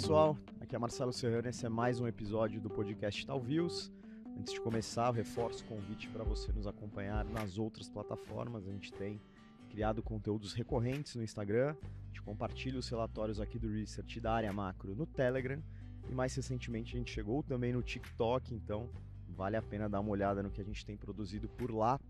pessoal, aqui é Marcelo Serrano, esse é mais um episódio do podcast Talviews. Antes de começar, reforço o convite para você nos acompanhar nas outras plataformas. A gente tem criado conteúdos recorrentes no Instagram, a gente compartilha os relatórios aqui do Research da área macro no Telegram e mais recentemente a gente chegou também no TikTok, então vale a pena dar uma olhada no que a gente tem produzido por lá.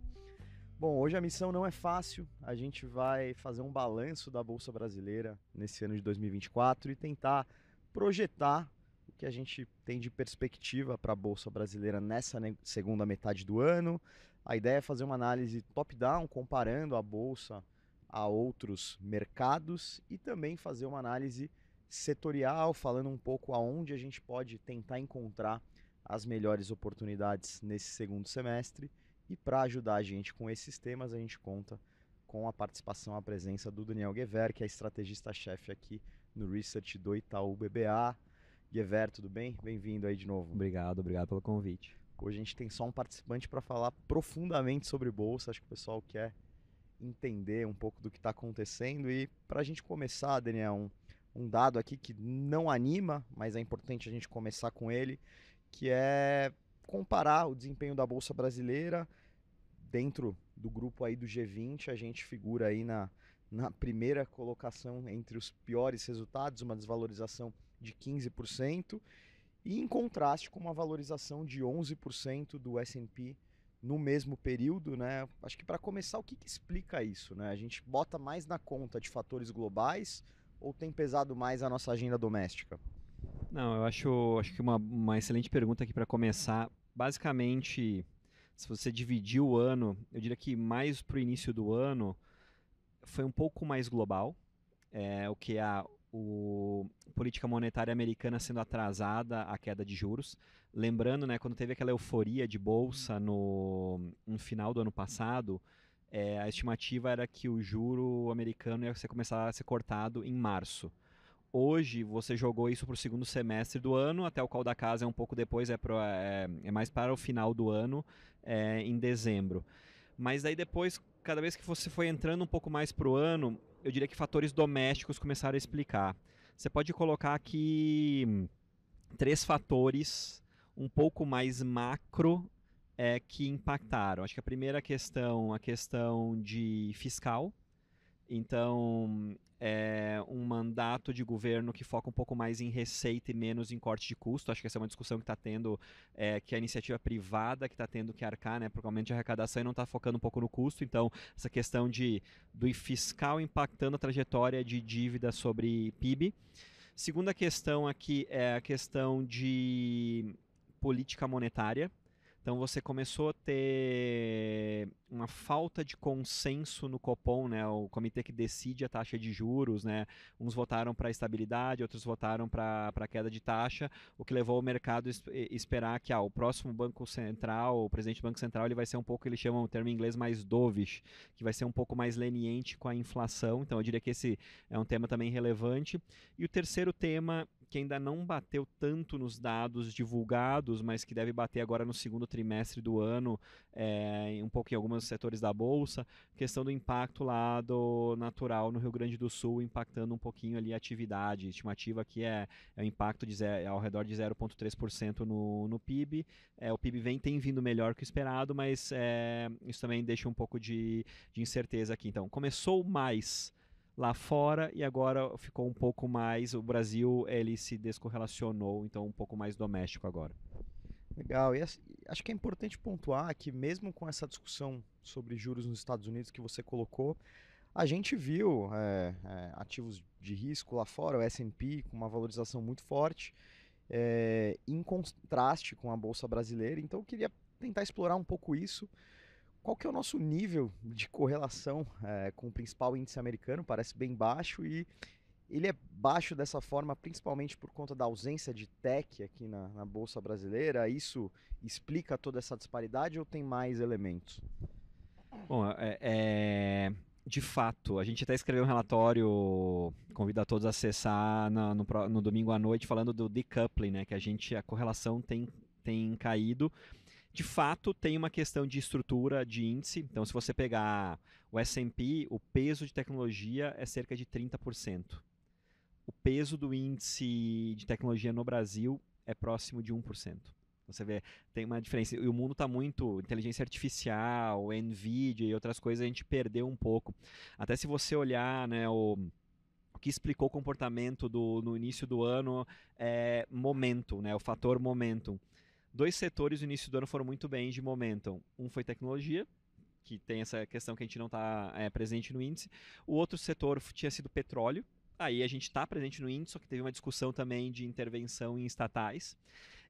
Bom, hoje a missão não é fácil. A gente vai fazer um balanço da Bolsa Brasileira nesse ano de 2024 e tentar projetar o que a gente tem de perspectiva para a Bolsa Brasileira nessa segunda metade do ano. A ideia é fazer uma análise top-down, comparando a Bolsa a outros mercados e também fazer uma análise setorial, falando um pouco aonde a gente pode tentar encontrar as melhores oportunidades nesse segundo semestre. E para ajudar a gente com esses temas, a gente conta com a participação, a presença do Daniel Guever, que é estrategista-chefe aqui no Research do Itaú BBA. Guever, tudo bem? Bem-vindo aí de novo. Obrigado, obrigado pelo convite. Hoje a gente tem só um participante para falar profundamente sobre bolsa. Acho que o pessoal quer entender um pouco do que está acontecendo. E para a gente começar, Daniel, um, um dado aqui que não anima, mas é importante a gente começar com ele, que é comparar o desempenho da bolsa brasileira dentro do grupo aí do G20, a gente figura aí na na primeira colocação entre os piores resultados, uma desvalorização de 15%, e em contraste com uma valorização de 11% do S&P no mesmo período, né? Acho que para começar, o que, que explica isso, né? A gente bota mais na conta de fatores globais ou tem pesado mais a nossa agenda doméstica? Não, eu acho, acho que uma, uma excelente pergunta aqui para começar. Basicamente, se você dividir o ano, eu diria que mais para o início do ano, foi um pouco mais global, é, o que é a o, política monetária americana sendo atrasada, a queda de juros. Lembrando, né, quando teve aquela euforia de bolsa no, no final do ano passado, é, a estimativa era que o juro americano ia começar a ser cortado em março. Hoje você jogou isso para o segundo semestre do ano, até o qual da casa é um pouco depois, é, pro, é, é mais para o final do ano, é, em dezembro. Mas aí depois, cada vez que você foi entrando um pouco mais pro ano, eu diria que fatores domésticos começaram a explicar. Você pode colocar aqui hum, três fatores um pouco mais macro é, que impactaram. Acho que a primeira questão, a questão de fiscal, então, é um mandato de governo que foca um pouco mais em receita e menos em corte de custo. Acho que essa é uma discussão que está tendo, é, que a iniciativa privada que está tendo que arcar, né, porque aumento de arrecadação e não está focando um pouco no custo. Então, essa questão de do fiscal impactando a trajetória de dívida sobre PIB. Segunda questão aqui é a questão de política monetária. Então você começou a ter uma falta de consenso no Copom, né? O comitê que decide a taxa de juros, né? Uns votaram para estabilidade, outros votaram para queda de taxa, o que levou o mercado a esperar que ah, o próximo Banco Central, o presidente do Banco Central, ele vai ser um pouco, eles chamam o termo em inglês mais dovish, que vai ser um pouco mais leniente com a inflação. Então eu diria que esse é um tema também relevante. E o terceiro tema que ainda não bateu tanto nos dados divulgados, mas que deve bater agora no segundo trimestre do ano, é, um pouco em alguns setores da Bolsa, questão do impacto lá do natural no Rio Grande do Sul, impactando um pouquinho ali a atividade. A estimativa aqui é, é o impacto de zero, é ao redor de 0,3% no, no PIB. É, o PIB vem tem vindo melhor que o esperado, mas é, isso também deixa um pouco de, de incerteza aqui. Então, começou mais lá fora e agora ficou um pouco mais. O Brasil ele se descorrelacionou, então um pouco mais doméstico agora. Legal, e acho que é importante pontuar que, mesmo com essa discussão sobre juros nos Estados Unidos que você colocou, a gente viu é, é, ativos de risco lá fora, o SP, com uma valorização muito forte, é, em contraste com a bolsa brasileira. Então, eu queria tentar explorar um pouco isso. Qual que é o nosso nível de correlação é, com o principal índice americano? Parece bem baixo e ele é baixo dessa forma principalmente por conta da ausência de tech aqui na, na Bolsa Brasileira. Isso explica toda essa disparidade ou tem mais elementos? Bom, é, é de fato, a gente até escreveu um relatório, convido a todos a acessar no, no, no domingo à noite, falando do decoupling, né, que a gente, a correlação tem, tem caído de fato, tem uma questão de estrutura de índice. Então, se você pegar o S&P, o peso de tecnologia é cerca de 30%. O peso do índice de tecnologia no Brasil é próximo de 1%. Você vê, tem uma diferença. E o mundo está muito. Inteligência artificial, Nvidia e outras coisas, a gente perdeu um pouco. Até se você olhar né, o, o que explicou o comportamento do, no início do ano, é momento, né, o fator momento dois setores no início do ano foram muito bem de momentum. Um foi tecnologia, que tem essa questão que a gente não está é, presente no índice. O outro setor tinha sido petróleo. Aí a gente está presente no índice, só que teve uma discussão também de intervenção em estatais.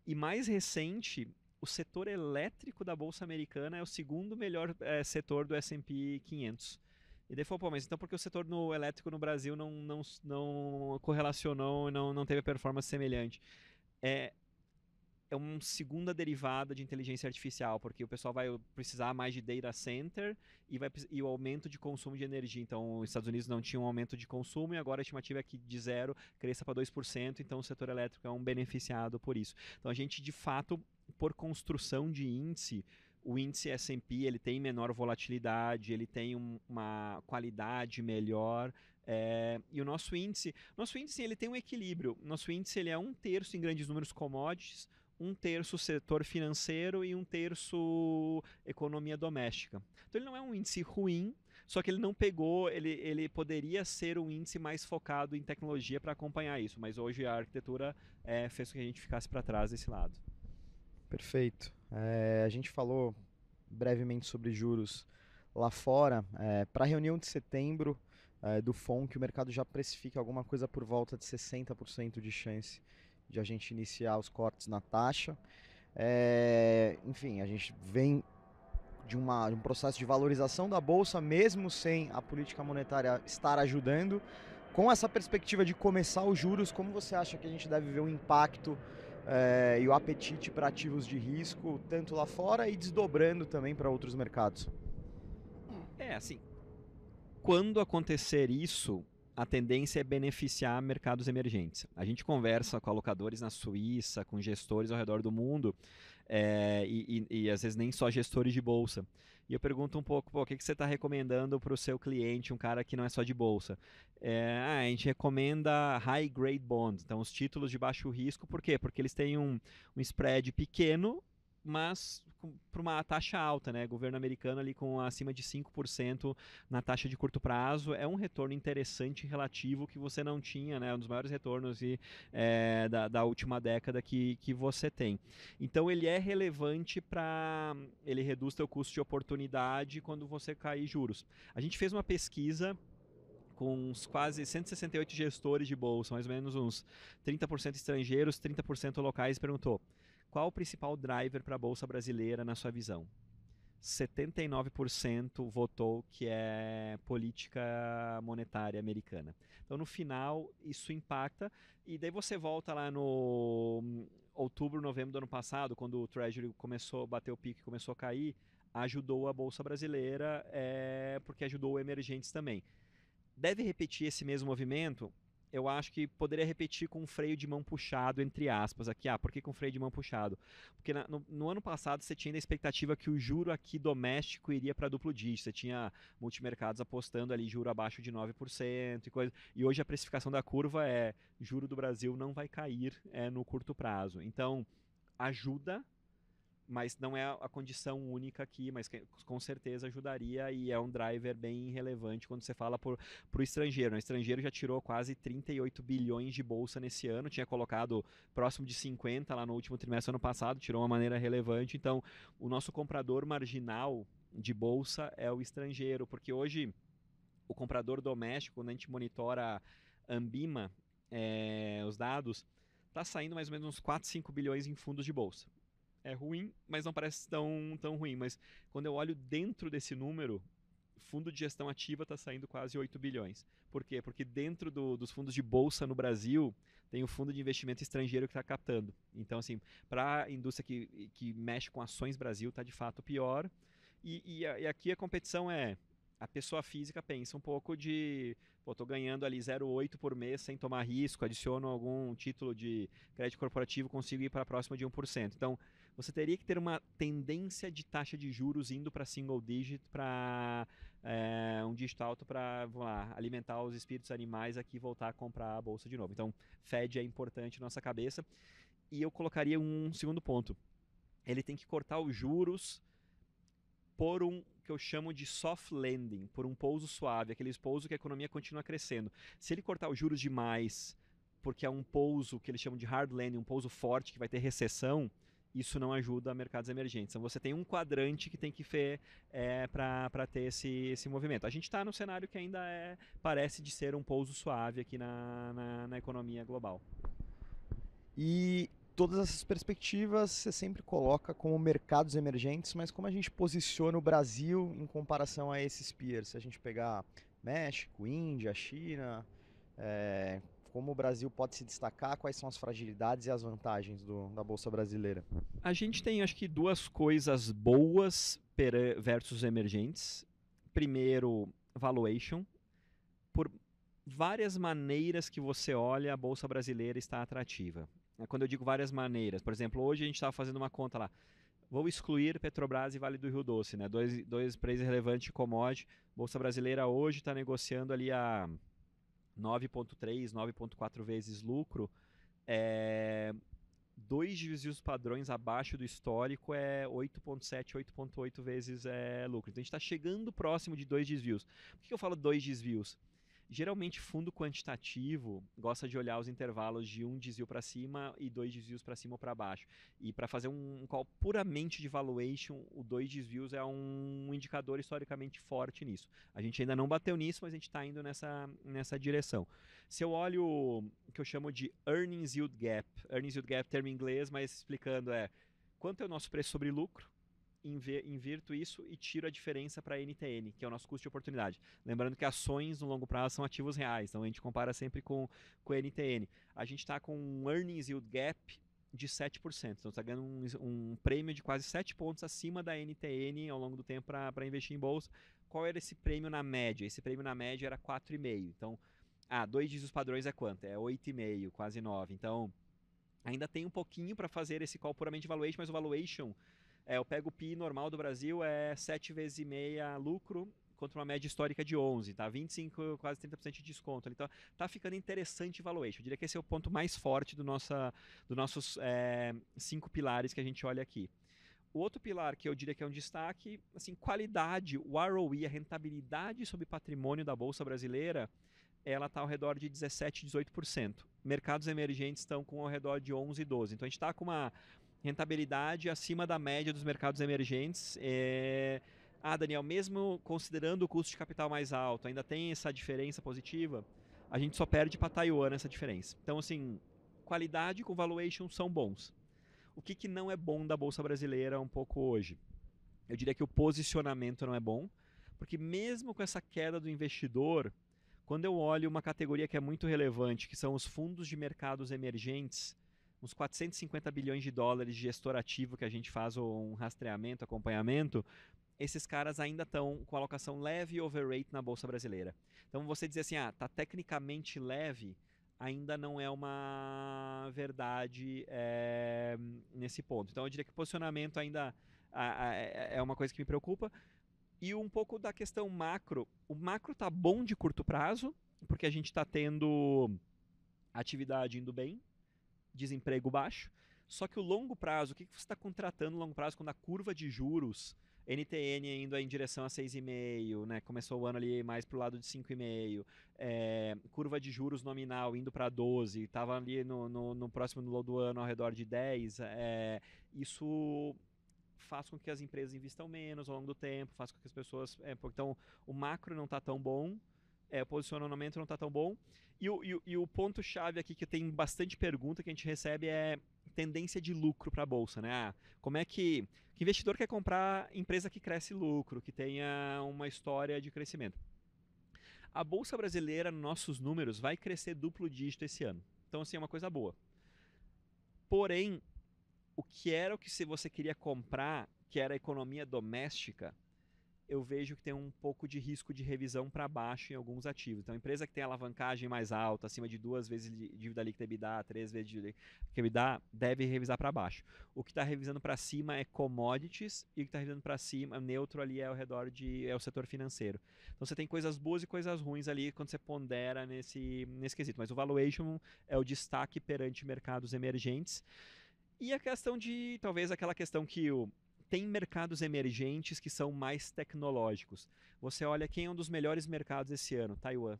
E mais recente, o setor elétrico da Bolsa Americana é o segundo melhor é, setor do S&P 500. E daí falou, pô, mas então por que o setor no elétrico no Brasil não, não, não correlacionou, não, não teve performance semelhante? É, é uma segunda derivada de inteligência artificial, porque o pessoal vai precisar mais de data center e, vai, e o aumento de consumo de energia. Então, os Estados Unidos não tinham um aumento de consumo e agora a estimativa é que de zero cresça para 2%, então o setor elétrico é um beneficiado por isso. Então, a gente, de fato, por construção de índice, o índice S&P ele tem menor volatilidade, ele tem um, uma qualidade melhor é, e o nosso índice, nosso índice ele tem um equilíbrio. Nosso índice ele é um terço em grandes números commodities, um terço setor financeiro e um terço economia doméstica. Então ele não é um índice ruim, só que ele não pegou, ele, ele poderia ser um índice mais focado em tecnologia para acompanhar isso, mas hoje a arquitetura é, fez com que a gente ficasse para trás desse lado. Perfeito. É, a gente falou brevemente sobre juros lá fora. É, para a reunião de setembro é, do FOM, que o mercado já precifica alguma coisa por volta de 60% de chance de a gente iniciar os cortes na taxa. É, enfim, a gente vem de, uma, de um processo de valorização da bolsa, mesmo sem a política monetária estar ajudando. Com essa perspectiva de começar os juros, como você acha que a gente deve ver o impacto é, e o apetite para ativos de risco, tanto lá fora e desdobrando também para outros mercados? É, assim, quando acontecer isso, a tendência é beneficiar mercados emergentes. A gente conversa com alocadores na Suíça, com gestores ao redor do mundo, é, e, e, e, às vezes nem só gestores de bolsa. E eu pergunto um pouco, o que, que você está recomendando para o seu cliente, um cara que não é só de bolsa? É, a gente recomenda high grade bonds, então os títulos de baixo risco, por quê? Porque eles têm um, um spread pequeno mas para uma taxa alta, né? Governo americano ali com acima de 5% na taxa de curto prazo é um retorno interessante relativo que você não tinha, né? Um dos maiores retornos e, é, da, da, última década que, que você tem. Então ele é relevante para ele reduz seu custo de oportunidade quando você cair juros. A gente fez uma pesquisa com uns quase 168 gestores de bolsa, mais ou menos uns 30% estrangeiros, 30% locais, perguntou qual o principal driver para a Bolsa Brasileira, na sua visão? 79% votou que é política monetária americana. Então, no final, isso impacta. E daí você volta lá no hum, outubro, novembro do ano passado, quando o Treasury começou, a bater o pico e começou a cair, ajudou a Bolsa Brasileira, é, porque ajudou emergentes também. Deve repetir esse mesmo movimento? eu acho que poderia repetir com um freio de mão puxado, entre aspas, aqui. Ah, por que com freio de mão puxado? Porque na, no, no, ano passado você tinha a expectativa que o juro aqui doméstico iria para duplo dígito. Você tinha multimercados apostando ali juro abaixo de 9% e coisa. E hoje a precificação da curva é juro do Brasil não vai cair é, no curto prazo. Então, ajuda mas não é a condição única aqui, mas que, com certeza ajudaria e é um driver bem relevante quando você fala para o estrangeiro. Né? O estrangeiro já tirou quase 38 bilhões de bolsa nesse ano, tinha colocado próximo de 50 lá no último trimestre do ano passado, tirou uma maneira relevante. Então, o nosso comprador marginal de bolsa é o estrangeiro, porque hoje o comprador doméstico, quando a gente monitora a Ambima, é, os dados, está saindo mais ou menos uns 4, 5 bilhões em fundos de bolsa é ruim, mas não parece tão, tão ruim. Mas quando eu olho dentro desse número, fundo de gestão ativa está saindo quase 8 bilhões. Por quê? Porque dentro do, dos fundos de bolsa no Brasil, tem o fundo de investimento estrangeiro que está captando. Então, assim, para a indústria que, que mexe com ações Brasil, está de fato pior. E, e, e, aqui a competição é. A pessoa física pensa um pouco de, pô, tô ganhando ali 0,8 por mês sem tomar risco, adiciono algum título de crédito corporativo, consigo ir para próximo de 1%. Então, você teria que ter uma tendência de taxa de juros indo para single digit, para é, eh, um dígito alto, para alimentar os espíritos animais aqui e voltar a comprar a bolsa de novo. Então, Fed é importante na nossa cabeça. E eu colocaria um segundo ponto. Ele tem que cortar os juros por um que eu chamo de soft landing, por um pouso suave, aquele pouso que a economia continua crescendo. Se ele cortar os juros demais, porque é um pouso que eles chamam de hard landing, um pouso forte que vai ter recessão, isso não ajuda mercados emergentes. Então você tem um quadrante que tem que ter é, para ter esse, esse movimento. A gente está num cenário que ainda é, parece de ser um pouso suave aqui na, na, na economia global. E todas essas perspectivas você sempre coloca como mercados emergentes, mas como a gente posiciona o Brasil em comparação a esses peers? Se a gente pegar México, Índia, China, é, como o Brasil pode se destacar, quais são as fragilidades e as vantagens do, da Bolsa Brasileira? A gente tem, acho que, duas coisas boas versus emergentes. Primeiro, valuation. Por várias maneiras que você olha, a Bolsa Brasileira está atrativa. É, quando eu digo várias maneiras, por exemplo, hoje a gente estava fazendo uma conta lá. Vou excluir Petrobras e Vale do Rio Doce, né? Dois, dois empresas relevantes de commodity. Bolsa Brasileira hoje está negociando ali a 9.3, 9.4 vezes lucro, é, dois desvios padrões abaixo do histórico é 8.7, 8.8 vezes é, lucro. Então a gente está chegando próximo de dois desvios. Por que eu falo dois desvios? Geralmente, fundo quantitativo gosta de olhar os intervalos de um desvio para cima e dois desvios para cima ou para baixo. E para fazer um call puramente de valuation, o dois desvios é um indicador historicamente forte nisso. A gente ainda não bateu nisso, mas a gente está indo nessa, nessa direção. Se eu olho o que eu chamo de earnings yield gap, earnings yield gap, termo em inglês, mas explicando é quanto é o nosso preço sobre lucro inverto isso e tiro a diferença para NTN, que é o nosso custo de oportunidade. Lembrando que ações no longo prazo são ativos reais, então a gente compara sempre com, com NTN. A gente está com um earnings yield gap de 7%. Então está ganhando um, um, prêmio de quase 7 pontos acima da NTN ao longo do tempo para investir em bolsa. Qual era esse prêmio na média? Esse prêmio na média era 4,5. Então, ah, dois dígitos padrões é quanto? É 8,5, quase 9. Então, ainda tem um pouquinho para fazer esse call puramente valuation, mas o valuation é, eu pego o PI normal do Brasil, é 7 vezes e meia lucro contra uma média histórica de 11, tá? 25, quase 30% de desconto. Então, tá ficando interessante o valuation. Eu diria que esse é o ponto mais forte do nossa, dos nossos é, cinco pilares que a gente olha aqui. O outro pilar que eu diria que é um destaque, assim, qualidade, o ROI, a rentabilidade sobre patrimônio da Bolsa Brasileira, ela está ao redor de 17, 18%. Mercados emergentes estão com ao redor de 11, 12%. Então a gente está com uma, rentabilidade acima da média dos mercados emergentes. É... Ah, Daniel, mesmo considerando o custo de capital mais alto, ainda tem essa diferença positiva? A gente só perde para Taiwan essa diferença. Então, assim, qualidade com valuation são bons. O que, que não é bom da Bolsa Brasileira um pouco hoje? Eu diria que o posicionamento não é bom, porque mesmo com essa queda do investidor, quando eu olho uma categoria que é muito relevante, que são os fundos de mercados emergentes, uns 450 bilhões de dólares de gestor ativo que a gente faz um rastreamento, acompanhamento, esses caras ainda estão com alocação leve e overrate na bolsa brasileira. Então você dizer assim, ah, tá tecnicamente leve, ainda não é uma verdade é, nesse ponto. Então eu diria que o posicionamento ainda é, é uma coisa que me preocupa. E um pouco da questão macro. O macro tá bom de curto prazo, porque a gente está tendo atividade indo bem, desemprego baixo. Só que o longo prazo, o que, que você está contratando no longo prazo quando a curva de juros, NTN indo em direção a 6,5, né? Começou o ano ali mais pro lado de 5,5, é, curva de juros nominal indo para 12, estava ali no, no, no próximo do ano ao redor de 10. É, isso faz com que as empresas investam menos ao longo do tempo, faz com que as pessoas. É, então, o macro não está tão bom é, o posicionamento não está tão bom. E o, e, e o ponto-chave aqui que tem bastante pergunta que a gente recebe é tendência de lucro para a bolsa, né? Ah, como é que, que investidor quer comprar empresa que cresce lucro, que tenha uma história de crescimento? A bolsa brasileira, nossos números, vai crescer duplo dígito esse ano. Então, assim, é uma coisa boa. Porém, o que era o que se você queria comprar, que era a economia doméstica, eu vejo que tem um pouco de risco de revisão para baixo em alguns ativos. Então, empresa que tem alavancagem mais alta, acima de duas vezes dívida líquida EBITDA, três vezes dívida EBITDA, deve revisar para baixo. O que está revisando para cima é commodities e o que está revisando para cima, neutro ali é ao redor de é o setor financeiro. Então, você tem coisas boas e coisas ruins ali quando você pondera nesse, nesse quesito. Mas o valuation é o destaque perante mercados emergentes. E a questão de, talvez aquela questão que o tem mercados emergentes que são mais tecnológicos. Você olha quem é um dos melhores mercados esse ano, Taiwan.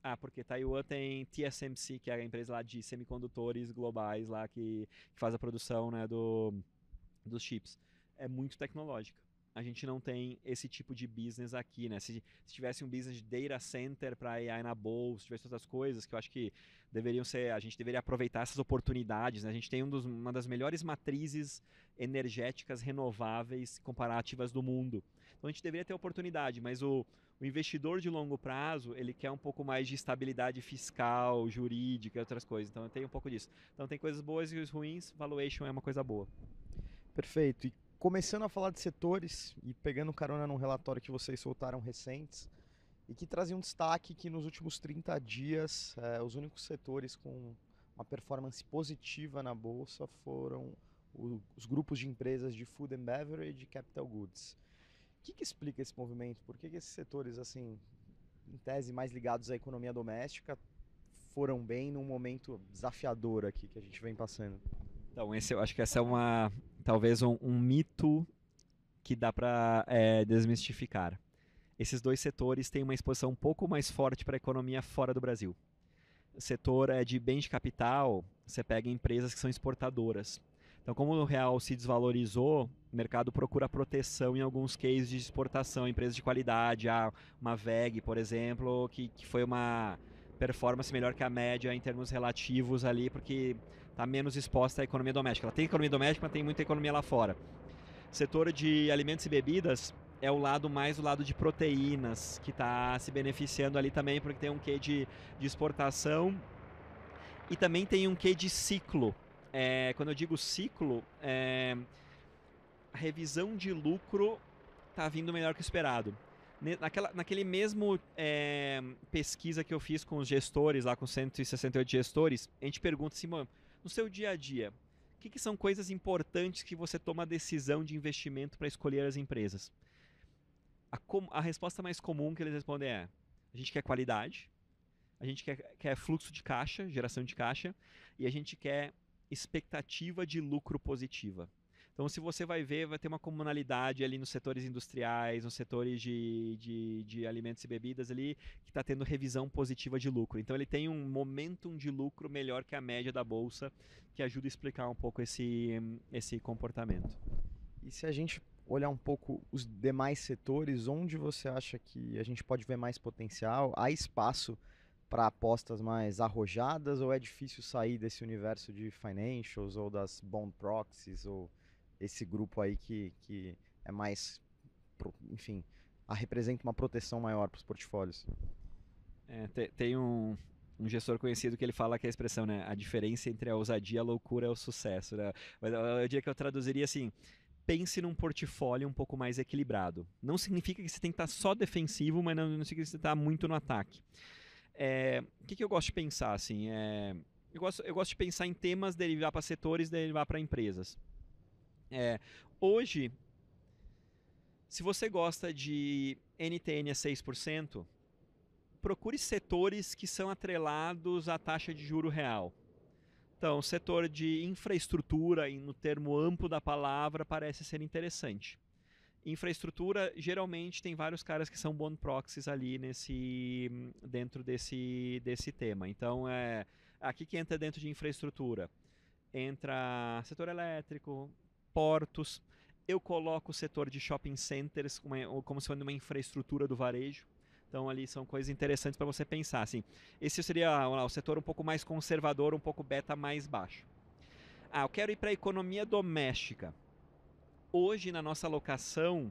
Ah, porque Taiwan tem TSMC, que é a empresa lá de semicondutores globais lá que, que faz a produção né, do, dos chips. É muito tecnológica a gente não tem esse tipo de business aqui, né? Se, se tivesse um business de data center para AI na bolsa, se tivesse outras coisas que eu acho que deveriam ser, a gente deveria aproveitar essas oportunidades, né? A gente tem um dos, uma das melhores matrizes energéticas renováveis comparativas do mundo. Então a gente deveria ter oportunidade, mas o, o investidor de longo prazo, ele quer um pouco mais de estabilidade fiscal, jurídica, outras coisas. Então tem um pouco disso. Então tem coisas boas e os ruins, valuation é uma coisa boa. Perfeito. E começando a falar de setores e pegando carona num relatório que vocês soltaram recentes e que trazia um destaque que nos últimos 30 dias eh, os únicos setores com uma performance positiva na bolsa foram o, os grupos de empresas de food and beverage e capital goods. O que, que explica esse movimento? Por que, que esses setores, assim, em tese mais ligados à economia doméstica, foram bem num momento desafiador aqui que a gente vem passando? Então, esse, eu acho que essa é uma, talvez um, um mito que dá para é, desmistificar. Esses dois setores têm uma exposição um pouco mais forte para a economia fora do Brasil. O setor é, de bens de capital, você pega empresas que são exportadoras. Então, como o real se desvalorizou, o mercado procura proteção em alguns cases de exportação, empresas de qualidade, ah, uma VEG, por exemplo, que, que foi uma performance melhor que a média em termos relativos ali, porque está menos exposta à economia doméstica. Ela tem economia doméstica, mas tem muita economia lá fora. Setor de alimentos e bebidas é o lado mais o lado de proteínas que está se beneficiando ali também, porque tem um quê de, de exportação e também tem um quê de ciclo. É, quando eu digo ciclo, é, a revisão de lucro está vindo melhor que o esperado. Naquela, naquele mesmo é, pesquisa que eu fiz com os gestores, lá com 168 gestores, a gente pergunta assim, mano, no seu dia a dia, o que, que são coisas importantes que você toma a decisão de investimento para escolher as empresas? A, com, a, resposta mais comum que eles respondem é: a gente quer qualidade, a gente quer, quer fluxo de caixa, geração de caixa, e a gente quer expectativa de lucro positiva. Então, se você vai ver, vai ter uma comunalidade ali nos setores industriais, nos setores de, de, de alimentos e bebidas ali, que está tendo revisão positiva de lucro. Então, ele tem um momentum de lucro melhor que a média da bolsa, que ajuda a explicar um pouco esse, esse comportamento. E se a gente olhar um pouco os demais setores, onde você acha que a gente pode ver mais potencial? Há espaço para apostas mais arrojadas ou é difícil sair desse universo de financials ou das bond proxies ou esse grupo aí que, que é mais, enfim, representa uma proteção maior para os portfólios. É, tem, tem um, um gestor conhecido que ele fala que é a expressão, né? A diferença entre a ousadia, a loucura e é o sucesso, né? Mas eu, é, eu diria que eu traduziria assim: pense num portfólio um pouco mais equilibrado. Não significa que você tem que estar só defensivo, mas não, não significa que você está muito no ataque. É, o que, que, eu gosto de pensar, assim? É, eu, gosto, eu gosto de pensar em temas, derivar para setores, derivar para empresas. É, hoje, se você gosta de NTN a 6%, procure setores que são atrelados à taxa de juro real. Então, setor de infraestrutura, no termo amplo da palavra, parece ser interessante. Infraestrutura, geralmente, tem vários caras que são bond proxies ali nesse, dentro desse, desse tema. Então, é aqui que entra dentro de infraestrutura. Entra setor elétrico, portos. eu coloco o setor de shopping centers como, como sendo uma infraestrutura do varejo. Então ali são coisas interessantes para você pensar. Assim, esse seria lá, o setor um pouco mais conservador, um pouco beta mais baixo. Ah, eu quero ir para a economia doméstica. Hoje na nossa alocação,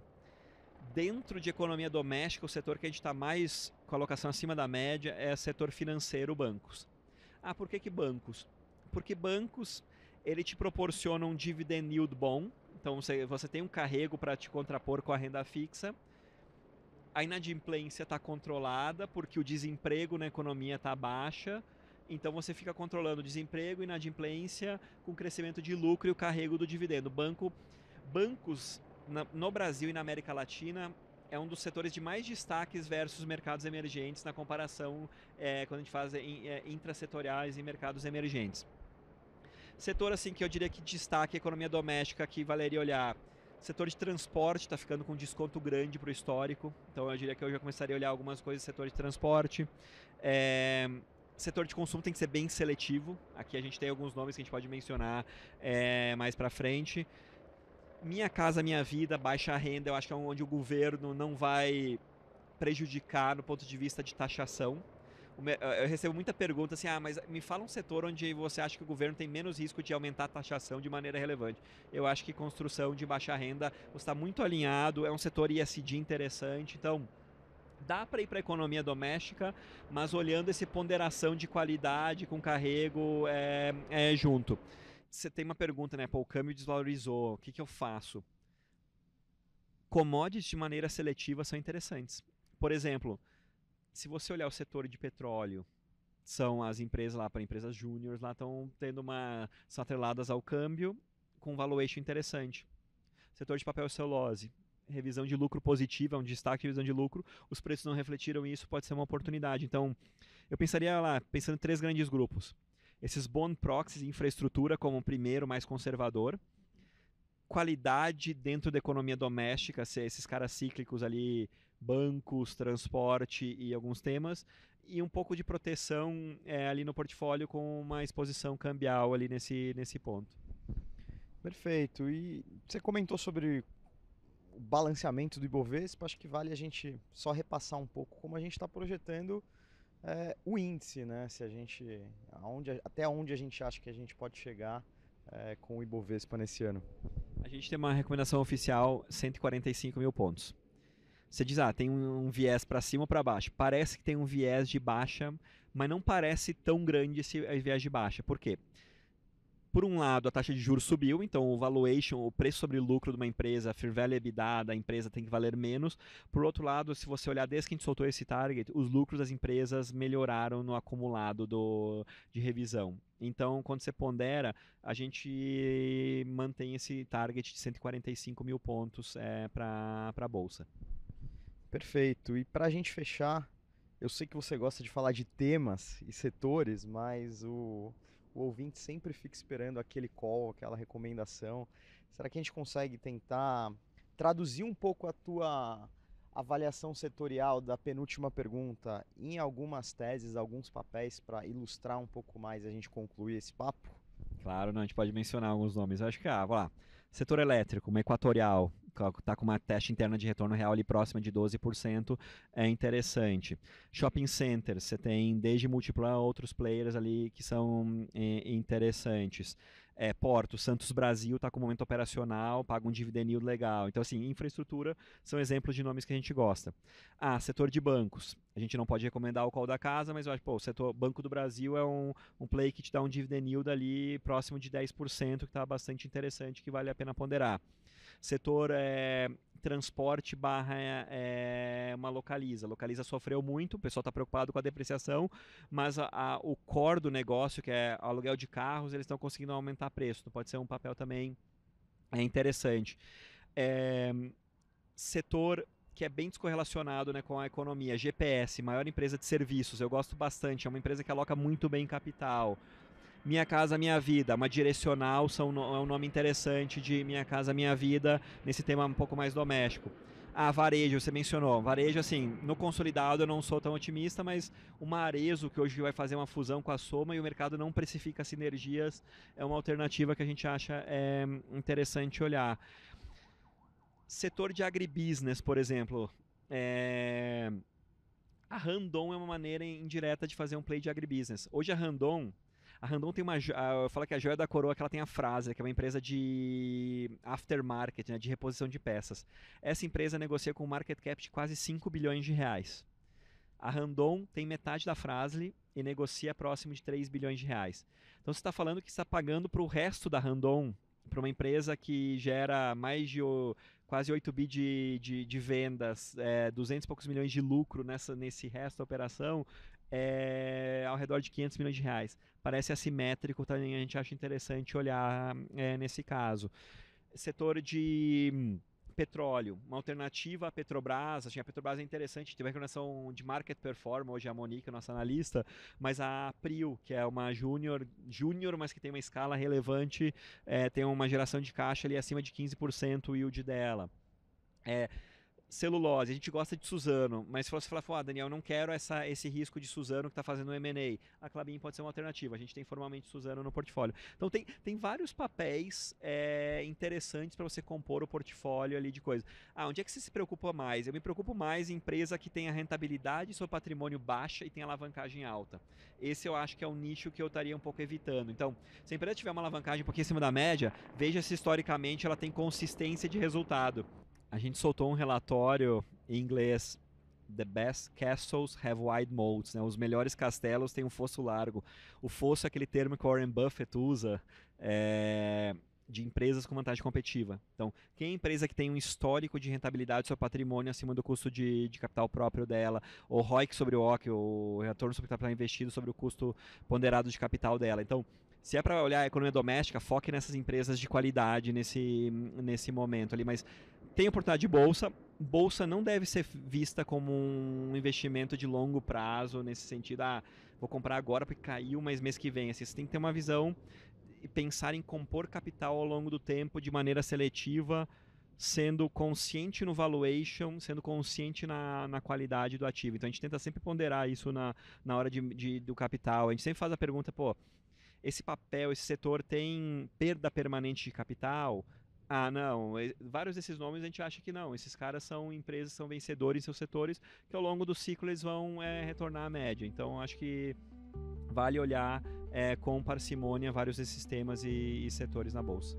dentro de economia doméstica, o setor que a gente está mais com a alocação acima da média é o setor financeiro, bancos. Ah, por que, que bancos? Porque bancos ele te proporciona um dividend yield bom, então você, você tem um carrego para te contrapor com a renda fixa. A inadimplência está controlada porque o desemprego na economia está baixa, então você fica controlando desemprego e inadimplência com crescimento de lucro e o carrego do dividendo. Banco, bancos na, no Brasil e na América Latina é um dos setores de mais destaques versus mercados emergentes na comparação é, quando a gente faz intra é, eh, intrasetoriais e mercados emergentes. Setor assim que eu diria que destaque a economia doméstica que valeria olhar. Setor de transporte está ficando com desconto grande para o histórico, então eu diria que eu já começaria a olhar algumas coisas do setor de transporte. É, setor de consumo tem que ser bem seletivo, aqui a gente tem alguns nomes que a gente pode mencionar é, mais para frente. Minha Casa Minha Vida, baixa renda, eu acho que é onde o governo não vai prejudicar no ponto de vista de taxação, eu recebo muita pergunta assim, ah, mas me fala um setor onde você acha que o governo tem menos risco de aumentar a taxação de maneira relevante. Eu acho que construção de baixa renda está muito alinhado, é um setor ISD interessante, então dá para ir para a economia doméstica, mas olhando esse ponderação de qualidade com carrego é, é junto. Você tem uma pergunta, né? Pô, o câmbio desvalorizou, o que, que eu faço? Commodities de maneira seletiva são interessantes. Por exemplo, se você olhar o setor de petróleo, são as empresas lá para empresas júniores, lá estão tendo uma. são atreladas ao câmbio com valuation interessante. Setor de papel celulose, revisão de lucro positiva, um destaque de revisão de lucro, os preços não refletiram isso, pode ser uma oportunidade. Então, eu pensaria lá, pensando em três grandes grupos. Esses bond proxies, infraestrutura como o primeiro, mais conservador. Qualidade dentro da economia doméstica, se esses caras cíclicos ali, bancos, transporte e alguns temas, e um pouco de proteção é, ali no portfólio com uma exposição cambial ali nesse, nesse ponto. Perfeito. E você comentou sobre o balanceamento do Ibovespa, acho que vale a gente só repassar um pouco como a gente está projetando é, o índice, né? Se a gente, aonde, até onde a gente acha que a gente pode chegar é, com o Ibovespa nesse ano. A gente tem uma recomendação oficial 145 mil pontos. Você diz, ah, tem um, um viés para cima ou para baixo. Parece que tem um viés de baixa, mas não parece tão grande esse viés de baixa. Por quê? Por um lado, a taxa de juros subiu, então o valuation, o preço sobre lucro de uma empresa, a fair value EBITDA da empresa tem que valer menos. Por outro lado, se você olhar desde que a gente soltou esse target, os lucros das empresas melhoraram no acumulado do, de revisão. Então, quando você pondera, a gente mantém esse target de 145 mil pontos é, eh, para a Bolsa. Perfeito. E para a gente fechar, eu sei que você gosta de falar de temas e setores, mas o, o ouvinte sempre fica esperando aquele call, aquela recomendação. Será que a gente consegue tentar traduzir um pouco a tua avaliação setorial da penúltima pergunta em algumas teses, alguns papéis para ilustrar um pouco mais e a gente concluir esse papo? Claro, não, a gente pode mencionar alguns nomes. Eu acho que, ah, vou lá. Setor elétrico, uma equatorial, está com uma taxa interna de retorno real ali próxima de 12%, é interessante. Shopping centers, você tem desde múltiplo outros players ali que são eh, interessantes é, Porto, Santos Brasil está com um momento operacional, paga um dividendo legal. Então, assim, infraestrutura são exemplos de nomes que a gente gosta. Ah, setor de bancos. A gente não pode recomendar o call da casa, mas eu acho, pô, o setor Banco do Brasil é um, um play que te dá um dividend yield ali próximo de 10%, que está bastante interessante, que vale a pena ponderar. Setor é, transporte barra é, uma localiza. localiza sofreu muito, o pessoal está preocupado com a depreciação, mas a, a, o core do negócio, que é aluguel de carros, eles estão conseguindo aumentar preço. Então pode ser um papel também é interessante. É, setor que é bem descorrelacionado né, com a economia. GPS, maior empresa de serviços, eu gosto bastante. É uma empresa que aloca muito bem capital. Minha Casa Minha Vida, uma direcional, são, é um nome interessante de Minha Casa Minha Vida, nesse tema um pouco mais doméstico. Ah, varejo, você mencionou. Varejo, assim, no consolidado eu não sou tão otimista, mas o Marezo, que hoje vai fazer uma fusão com a Soma e o mercado não precifica sinergias, é uma alternativa que a gente acha é, interessante olhar. Setor de agribusiness, por exemplo. É... A Randon é uma maneira indireta de fazer um play de agribusiness. Hoje a Randon, a Randon tem uma. fala que a joia da coroa é que ela tem a Frase, que é uma empresa de aftermarket, né, de reposição de peças. Essa empresa negocia com um market cap de quase 5 bilhões de reais. A Randon tem metade da Frasle e negocia próximo de 3 bilhões de reais. Então você está falando que está pagando para o resto da Randon, para uma empresa que gera mais de quase 8 bi de, de, de vendas, é, 200 e poucos milhões de lucro nessa, nesse resto da operação, é, ao redor de 500 milhões de reais. Parece assimétrico, também tá? a gente acha interessante olhar é, nesse caso. Setor de hum, petróleo, uma alternativa à Petrobras, assim, a Petrobras é interessante, teve a recomendação de market performance, hoje é a Monique, nossa analista, mas a Prio, que é uma júnior, júnior, mas que tem uma escala relevante, é, tem uma geração de caixa ali acima de 15% o yield dela. É, celulose, a gente gosta de Suzano, mas se você falar, ah, Daniel, não quero essa, esse risco de Suzano que está fazendo o M&A, a Clabin pode ser uma alternativa, a gente tem formalmente Suzano no portfólio. Então tem, tem vários papéis é, interessantes para você compor o portfólio ali de coisas. Ah, onde é que você se preocupa mais? Eu me preocupo mais em empresa que tem a rentabilidade, seu patrimônio baixa e tem alavancagem alta. Esse eu acho que é um nicho que eu estaria um pouco evitando. Então, se a empresa tiver uma alavancagem um pouquinho acima da média, veja se historicamente ela tem consistência de resultado a gente soltou um relatório em inglês The best castles have wide moats, né? Os melhores castelos têm um fosso largo. O fosso é aquele termo que Warren Buffett usa é, de empresas com vantagem competitiva. Então, quem é empresa que tem um histórico de rentabilidade do seu patrimônio acima do custo de, de capital próprio dela, ou ROIC sobre o OC, o retorno sobre capital investido sobre o custo ponderado de capital dela. Então, se é para olhar a economia doméstica, foque nessas empresas de qualidade nesse, nesse momento ali, mas tem oportunidade de bolsa. Bolsa não deve ser vista como um investimento de longo prazo, nesse sentido, ah, vou comprar agora porque caiu, mas mês que vem. Assim, você tem que ter uma visão e pensar em compor capital ao longo do tempo de maneira seletiva, sendo consciente no valuation, sendo consciente na, na qualidade do ativo. Então a gente tenta sempre ponderar isso na, na hora de, de do capital. A gente sempre faz a pergunta, pô, esse papel, esse setor tem perda permanente de capital? Ah, não. Vários desses nomes a gente acha que não. Esses caras são empresas, são vencedores em seus setores, que ao longo do ciclo eles vão é, retornar à média. Então, acho que vale olhar é, com parcimônia vários desses temas e, e setores na bolsa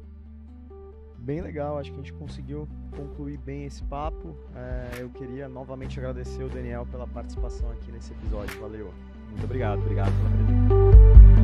bem legal. Acho que a gente conseguiu concluir bem esse papo. É, eu queria novamente agradecer o Daniel pela participação aqui nesse episódio. Valeu. Muito obrigado, obrigado pela presença.